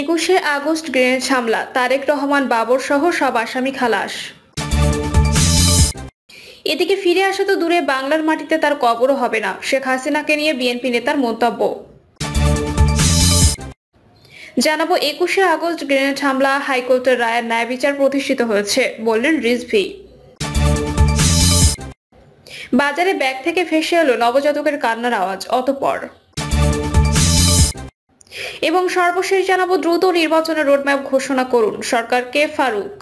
একুশে August grenade হামলা তারেক রহমান বাবর সহ সব আসামি খালাস এদিকে ফিরে আসা তো দূরে বাংলার মাটিতে তার কবরও হবে না শেখ হাসিনাকে নিয়ে বিএনপি নেতার মন্তব্য জানাবো একুশে আগস্ট গ্রেনেড হামলা হাইকোর্টের রায়ের ন্যায় বিচার প্রতিষ্ঠিত হয়েছে বললেন রিজভি বাজারে ব্যাগ থেকে ফেসে এলো নবজাতকের কান্নার আওয়াজ অতপর এবং সর্বশেষ জানাবো দ্রুত নির্বাচনের রোডম্যাপ ঘোষণা করুন সরকারকে ফারুক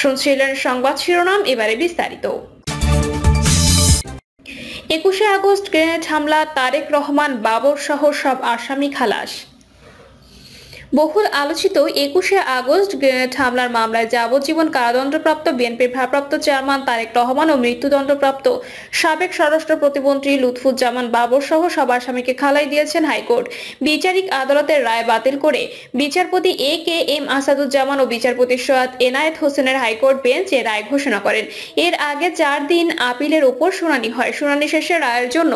শুনছিলেন সংবাদ শিরোনাম এবারে বিস্তারিত একুশে আগস্ট গ্রেনেড হামলা তারেক রহমান বাবর সহ সব আসামি খালাস বহুল আলোচিত একুশে আগস্ট গ্রেনেড হামলার মামলায় যাবজ্জীবন কারাদণ্ডপ্রাপ্ত বিএনপির ভারপ্রাপ্ত চেয়ারম্যান তারেক রহমান ও মৃত্যুদণ্ডপ্রাপ্ত সাবেক স্বরাষ্ট্র প্রতিমন্ত্রী লুৎফুজ্জামান বাবর সহ সবার স্বামীকে খালাই দিয়েছেন হাইকোর্ট বিচারিক আদালতের রায় বাতিল করে বিচারপতি এ কে এম আসাদুজ্জামান ও বিচারপতি সৈয়দ এনায়েত হোসেনের হাইকোর্ট বেঞ্চ এ রায় ঘোষণা করেন এর আগে চার দিন আপিলের উপর শুনানি হয় শুনানি শেষে রায়ের জন্য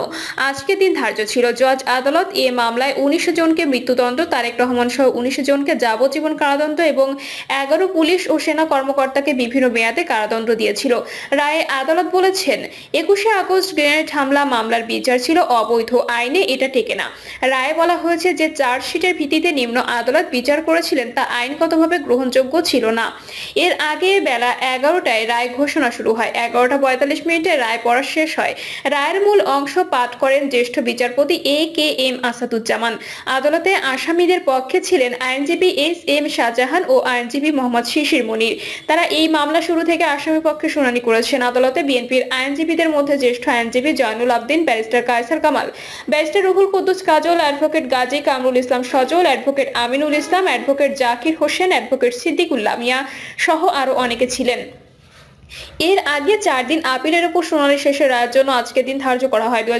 আজকে দিন ধার্য ছিল জজ আদালত এ মামলায় উনিশ জনকে মৃত্যুদণ্ড তারেক রহমান সহ উনিশ জনকে যাবজ্জীবন কারাদণ্ড এবং এগারো পুলিশ ও সেনা কর্মকর্তাকে বিভিন্ন মেয়াদে কারাদণ্ড দিয়েছিল রায়ে আদালত বলেছেন একুশে আগস্ট গ্রেনেড হামলা মামলার বিচার ছিল অবৈধ আইনে এটা টেকে না রায়ে বলা হয়েছে যে চার্জশিটের ভিত্তিতে নিম্ন আদালত বিচার করেছিলেন তা আইনগতভাবে গ্রহণযোগ্য ছিল না এর আগে বেলা এগারোটায় রায় ঘোষণা শুরু হয় এগারোটা পঁয়তাল্লিশ মিনিটে রায় পড়া শেষ হয় রায়ের মূল অংশ পাঠ করেন জ্যেষ্ঠ বিচারপতি এ কে এম আসাদুজ্জামান আদালতে আসামিদের পক্ষে ছিলেন আইনজীবী এস এম শাহজাহান ও আইনজীবী মোহাম্মদ শিশির মনির তারা এই মামলা শুরু থেকে আসামি পক্ষে শুনানি করেছেন আদালতে বিএনপির আইনজীবীদের মধ্যে জ্যেষ্ঠ আইনজীবী Zainul Abedin barrister Kaiser Kamal barrister Ruhul Quddus Kajal advocate Gazi Kamrul Islam Sajal advocate Aminul Islam advocate Zakir Hossain advocate Siddiqullah Mia সহ আরও অনেকে ছিলেন এর আগে চার দিন আপিলের উপর শুনানি শেষে রায়ের জন্য আজকের দিন ধার্য করা হয় দুই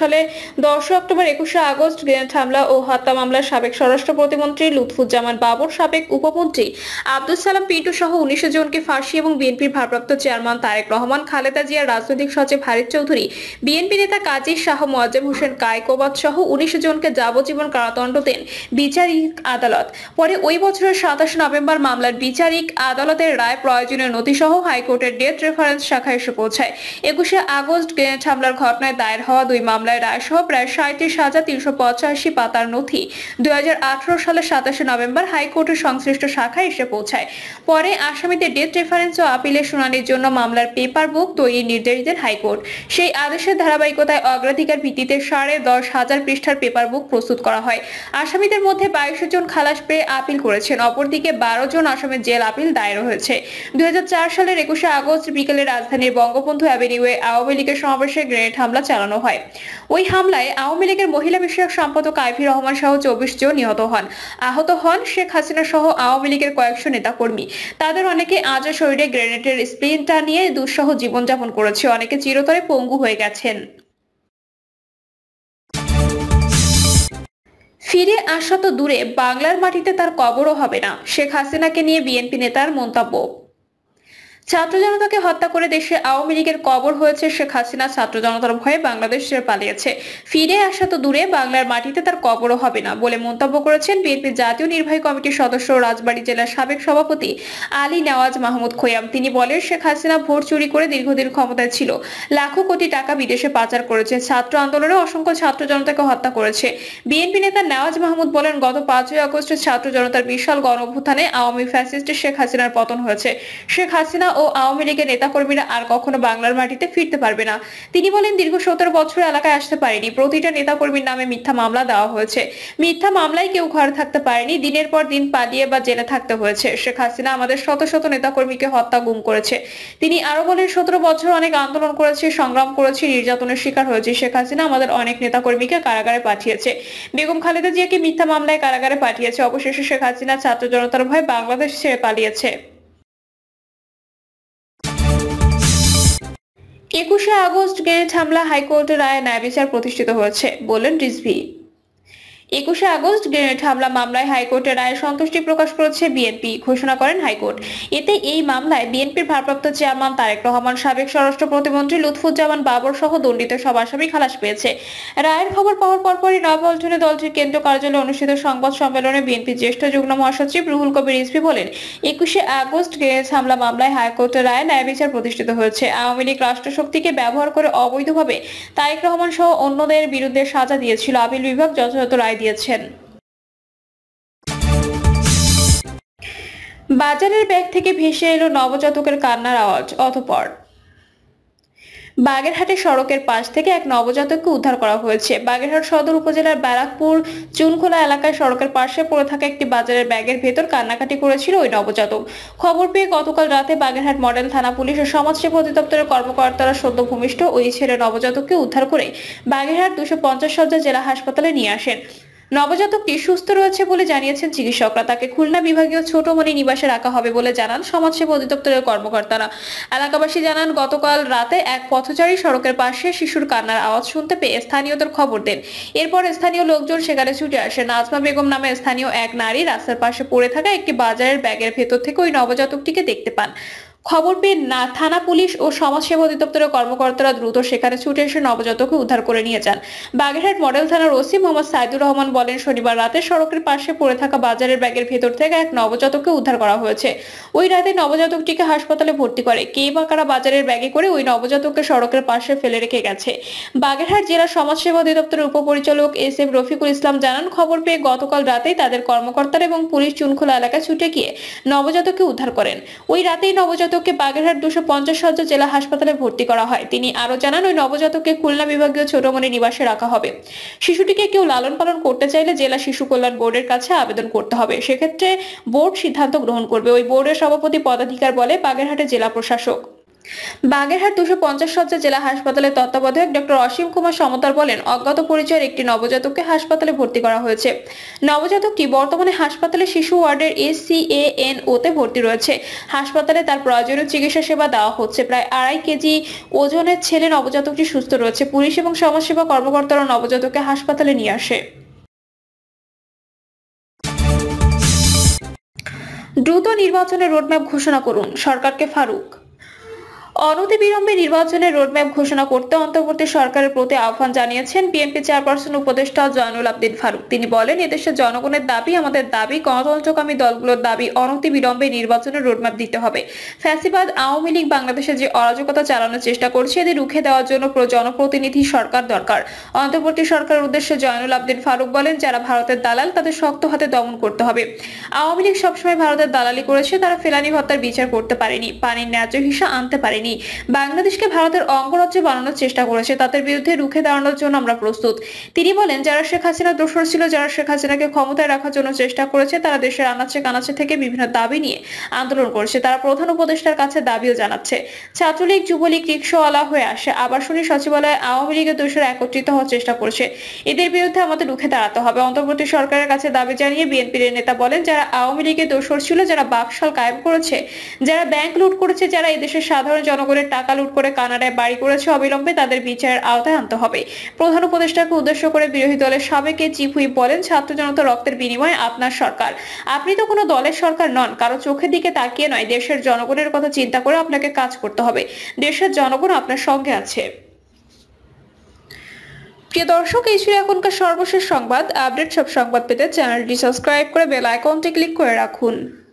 সালে দশই অক্টোবর একুশে আগস্ট গ্রেনেড হামলা ও হত্যা মামলার সাবেক স্বরাষ্ট্র প্রতিমন্ত্রী লুৎফুজ্জামান বাবর সাবেক উপমন্ত্রী আব্দুল সালাম পিটু সহ উনিশে জনকে ফাঁসি এবং বিএনপির ভারপ্রাপ্ত চেয়ারম্যান তারেক রহমান খালেদা জিয়ার রাজনৈতিক সচিব হারিদ চৌধুরী বিএনপি নেতা কাজী শাহ মোয়াজেম হোসেন কায়কোবাদ সহ উনিশে জনকে যাবজ্জীবন কারাদণ্ড দেন বিচারিক আদালত পরে ওই বছরের সাতাশ নভেম্বর মামলার বিচারিক আদালতের রায় প্রয়োজনীয় নথিসহ হাইকোর্টে কোর্টের ডেথ রেফারেন্স শাখায় এসে পৌঁছায় একুশে আগস্ট গ্রেনেড হামলার ঘটনায় দায়ের হওয়া দুই মামলায় রায়সহ প্রায় সাঁত্রিশ হাজার তিনশো পঁচাশি পাতার নথি দু সালের সাতাশে নভেম্বর হাইকোর্টের সংশ্লিষ্ট শাখায় এসে পৌঁছায় পরে আসামিদের ডেথ রেফারেন্স ও আপিলের শুনানির জন্য মামলার পেপার বুক তৈরির নির্দেশ দেন হাইকোর্ট সেই আদেশের ধারাবাহিকতায় অগ্রাধিকার ভিত্তিতে সাড়ে দশ হাজার পৃষ্ঠার পেপার বুক প্রস্তুত করা হয় আসামিদের মধ্যে বাইশ জন খালাস পেয়ে আপিল করেছেন অপরদিকে বারো জন আসামের জেল আপিল দায়ের হয়েছে দু সালের একুশে আগস্ট বিকেলে রাজধানীর বঙ্গবন্ধু অ্যাভিনিউয়ে আওয়ামী লীগের সমাবেশে গ্রেনেড হামলা চালানো হয় ওই হামলায় আওয়ামী লীগের মহিলা বিষয়ক সম্পাদক আইভি রহমান সহ চব্বিশ জন নিহত হন আহত হন শেখ হাসিনা সহ আওয়ামী লীগের কয়েকশো নেতাকর্মী তাদের অনেকে আজও শরীরে গ্রেনেডের স্প্লিনটা নিয়ে দুঃসহ জীবনযাপন করেছে অনেকে চিরতরে পঙ্গু হয়ে গেছেন ফিরে আসা তো দূরে বাংলার মাটিতে তার কবরও হবে না শেখ হাসিনাকে নিয়ে বিএনপি নেতার মন্তব্য ছাত্র জনতাকে হত্যা করে দেশে আওয়ামী লীগের কবর হয়েছে শেখ হাসিনা ছাত্র জনতার ভয়ে বাংলাদেশে পালিয়েছে ফিরে আসা তো দূরে বাংলার মাটিতে তার কবরও হবে না বলে মন্তব্য করেছেন বিএনপি জাতীয় নির্বাহী কমিটির সদস্য রাজবাড়ী জেলার সাবেক সভাপতি আলী নেওয়াজ মাহমুদ খৈয়াম তিনি বলেন শেখ হাসিনা ভোট চুরি করে দীর্ঘদিন ক্ষমতায় ছিল লাখো কোটি টাকা বিদেশে পাচার করেছে ছাত্র আন্দোলনে অসংখ্য ছাত্র জনতাকে হত্যা করেছে বিএনপি নেতা নেওয়াজ মাহমুদ বলেন গত পাঁচই আগস্টে ছাত্র জনতার বিশাল গণ আওয়ামী ফ্যাসিস্ট শেখ হাসিনার পতন হয়েছে শেখ হাসিনা ও আওয়ামী লীগের নেতাকর্মীরা আর কখনো বাংলার মাটিতে ফিরতে পারবে না তিনি বলেন দীর্ঘ সতেরো বছর এলাকায় আসতে পারেনি প্রতিটা নেতাকর্মীর নামে মিথ্যা মামলা দেওয়া হয়েছে মিথ্যা মামলায় কেউ ঘরে থাকতে পারেনি দিনের পর দিন পালিয়ে বা জেলে থাকতে হয়েছে শেখ হাসিনা আমাদের শত শত নেতাকর্মীকে হত্যা গুম করেছে তিনি আরো বলেন সতেরো বছর অনেক আন্দোলন করেছে সংগ্রাম করেছে নির্যাতনের শিকার হয়েছে শেখ হাসিনা আমাদের অনেক নেতাকর্মীকে কারাগারে পাঠিয়েছে বেগম খালেদা জিয়াকে মিথ্যা মামলায় কারাগারে পাঠিয়েছে অবশেষে শেখ হাসিনা ছাত্র জনতার ভয়ে বাংলাদেশ ছেড়ে পালিয়েছে একুশে আগস্ট গ্যানেট হামলা হাইকোর্টের রায়ে ন্যায় বিচার প্রতিষ্ঠিত হয়েছে বললেন রিজভি একুশে আগস্ট গ্রেনেড হামলা মামলায় হাইকোর্টের রায়ে সন্তুষ্টি প্রকাশ করেছে বিএনপি ঘোষণা করেন হাইকোর্ট এতে এই মামলায় বিএনপির ভারপ্রাপ্ত চেয়ারম্যান তারেক রহমান সাবেক স্বরাষ্ট্র প্রতিমন্ত্রী লুৎফুজ্জামান বাবর সহ দণ্ডিত সব আসামি খালাস পেয়েছে রায়ের খবর পাওয়ার পরপরই নয়াপল্টনে দলটির কেন্দ্র কার্যালয়ে অনুষ্ঠিত সংবাদ সম্মেলনে বিএনপি জ্যেষ্ঠ যুগ্ম মহাসচিব রুহুল কবির ইসফি বলেন একুশে আগস্ট গ্রেনেড হামলা মামলায় হাইকোর্টের রায়ে ন্যায় বিচার প্রতিষ্ঠিত হয়েছে আওয়ামী লীগ রাষ্ট্রশক্তিকে ব্যবহার করে অবৈধভাবে তারেক রহমান সহ অন্যদের বিরুদ্ধে সাজা দিয়েছিল আপিল বিভাগ যথাযথ রায় দিয়েছেন বাজারের ব্যাগ থেকে ভেসে এলো নবজাতকের কান্নার আওয়াজ অতপর বাগেরহাটে সড়কের পাশ থেকে এক নবজাতককে উদ্ধার করা হয়েছে বাগেরহাট সদর উপজেলার ব্যারাকপুর চুনখোলা এলাকায় সড়কের পাশে পড়ে থাকা একটি বাজারের ব্যাগের ভেতর কান্নাকাটি করেছিল ওই নবজাতক খবর পেয়ে গতকাল রাতে বাগেরহাট মডেল থানা পুলিশ ও সমাজসেবা অধিদপ্তরের কর্মকর্তারা সদ্য ভূমিষ্ঠ ওই ছেলে নবজাতককে উদ্ধার করে বাগেরহাট দুশো পঞ্চাশ সজ্জা জেলা হাসপাতালে নিয়ে আসেন নবজাতকটি সুস্থ রয়েছে বলে জানিয়েছেন চিকিৎসকরা তাকে খুলনা বিভাগীয় ছোটমণি নিবাসে রাখা হবে বলে জানান সমাজসেবা অধিদপ্তরের কর্মকর্তারা এলাকাবাসী জানান গতকাল রাতে এক পথচারী সড়কের পাশে শিশুর কান্নার আওয়াজ শুনতে পেয়ে স্থানীয়দের খবর দেন এরপর স্থানীয় লোকজন সেখানে ছুটে আসে নাজমা বেগম নামে স্থানীয় এক নারী রাস্তার পাশে পড়ে থাকা একটি বাজারের ব্যাগের ভেতর থেকে ওই নবজাতকটিকে দেখতে পান খবর পেয়ে না থানা পুলিশ ও সমাজসেবা অধিদপ্তরের কর্মকর্তারা দ্রুত সেখানে ছুটে এসে নবজাতককে উদ্ধার করে নিয়ে যান বাগেরহাট মডেল থানার ওসি মোহাম্মদ সাইদুর রহমান বলেন শনিবার রাতে সড়কের পাশে পড়ে থাকা বাজারের ব্যাগের ভেতর থেকে এক নবজাতককে উদ্ধার করা হয়েছে ওই রাতে নবজাতকটিকে হাসপাতালে ভর্তি করে কে বা কারা বাজারের ব্যাগে করে ওই নবজাতককে সড়কের পাশে ফেলে রেখে গেছে বাগেরহাট জেলা সমাজসেবা অধিদপ্তরের উপপরিচালক এস এম রফিকুল ইসলাম জানান খবর পেয়ে গতকাল রাতেই তাদের কর্মকর্তারা এবং পুলিশ চুনখোলা এলাকায় ছুটে গিয়ে নবজাতককে উদ্ধার করেন ওই রাতেই নবজাতক নবজাতককে বাগেরহাট দুশো পঞ্চাশ সজ্জা জেলা হাসপাতালে ভর্তি করা হয় তিনি আরো জানান ওই নবজাতককে খুলনা বিভাগীয় ছোটমণি নিবাসে রাখা হবে শিশুটিকে কেউ লালন পালন করতে চাইলে জেলা শিশু কল্যাণ বোর্ডের কাছে আবেদন করতে হবে সেক্ষেত্রে বোর্ড সিদ্ধান্ত গ্রহণ করবে ওই বোর্ডের সভাপতি পদাধিকার বলে বাগেরহাটে জেলা প্রশাসক বাগেরহাট দুশো পঞ্চাশ সজ্জা জেলা হাসপাতালের তত্ত্বাবধায়ক ডক্টর অসীম কুমার সমতার বলেন অজ্ঞাত পরিচয়ের একটি নবজাতককে হাসপাতালে ভর্তি করা হয়েছে নবজাতকটি বর্তমানে হাসপাতালে শিশু ওয়ার্ডের এসিএএন ওতে ভর্তি রয়েছে হাসপাতালে তার প্রয়োজনীয় চিকিৎসা সেবা দেওয়া হচ্ছে প্রায় আড়াই কেজি ওজনের ছেলে নবজাতকটি সুস্থ রয়েছে পুলিশ এবং সমাজসেবা কর্মকর্তারা নবজাতককে হাসপাতালে নিয়ে আসে দ্রুত নির্বাচনের রোডম্যাপ ঘোষণা করুন সরকারকে ফারুক অনতিবিলম্বে নির্বাচনের রোডম্যাপ ঘোষণা করতে অন্তর্বর্তী সরকারের প্রতি আহ্বান জানিয়েছেন বিএনপি চেয়ারপারসন উপদেষ্টা জয়নুল আবদিন ফারুক তিনি বলেন এদেশে জনগণের দাবি আমাদের দাবি গণতন্ত্রকামী দলগুলোর দাবি অনতিবিলম্বে নির্বাচনের রোডম্যাপ দিতে হবে ফ্যাসিবাদ আওয়ামী লীগ বাংলাদেশে যে অরাজকতা চালানোর চেষ্টা করছে এদের রুখে দেওয়ার জন্য জনপ্রতিনিধি সরকার দরকার অন্তর্বর্তী সরকারের উদ্দেশ্যে জয়নুল আবদিন ফারুক বলেন যারা ভারতের দালাল তাদের শক্ত হাতে দমন করতে হবে আওয়ামী লীগ সবসময় ভারতের দালালি করেছে তারা ফেলানি ভত্তার বিচার করতে পারেনি পানির ন্যায্য হিসা আনতে পারেনি পারেনি বাংলাদেশকে ভারতের অঙ্গরাজ্যে বানানোর চেষ্টা করেছে তাদের বিরুদ্ধে রুখে দাঁড়ানোর জন্য আমরা প্রস্তুত তিনি বলেন যারা শেখ হাসিনা দোষর ছিল যারা শেখ হাসিনাকে ক্ষমতায় রাখার জন্য চেষ্টা করেছে তারা দেশের আনাচে কানাচে থেকে বিভিন্ন দাবি নিয়ে আন্দোলন করেছে তারা প্রধান উপদেষ্টার কাছে দাবিও জানাচ্ছে ছাত্রলীগ যুবলীগ রিক্সাওয়ালা হয়ে আসে আবাসনী সচিবালয়ে আওয়ামী লীগের দোষরা একত্রিত হওয়ার চেষ্টা করছে এদের বিরুদ্ধে আমাদের রুখে দাঁড়াতে হবে অন্তর্বর্তী সরকারের কাছে দাবি জানিয়ে বিএনপির নেতা বলেন যারা আওয়ামী লীগের দোষর ছিল যারা বাকশাল কায়েম করেছে যারা ব্যাংক লুট করেছে যারা এদেশের সাধারণ জনগণের টাকা লুট করে কানাডায় বাড়ি করেছে অবিলম্বে তাদের বিচারের আওতায় আনতে হবে প্রধান উপদেষ্টাকে উদ্দেশ্য করে বিরোধী দলের সাবেক চিফ হুইপ বলেন ছাত্র জনতা রক্তের বিনিময়ে আপনার সরকার আপনি তো কোনো দলের সরকার নন কারো চোখের দিকে তাকিয়ে নয় দেশের জনগণের কথা চিন্তা করে আপনাকে কাজ করতে হবে দেশের জনগণ আপনার সঙ্গে আছে প্রিয় দর্শক এই ছিল এখনকার সর্বশেষ সংবাদ আপডেট সব সংবাদ পেতে চ্যানেলটি সাবস্ক্রাইব করে বেল আইকনটি ক্লিক করে রাখুন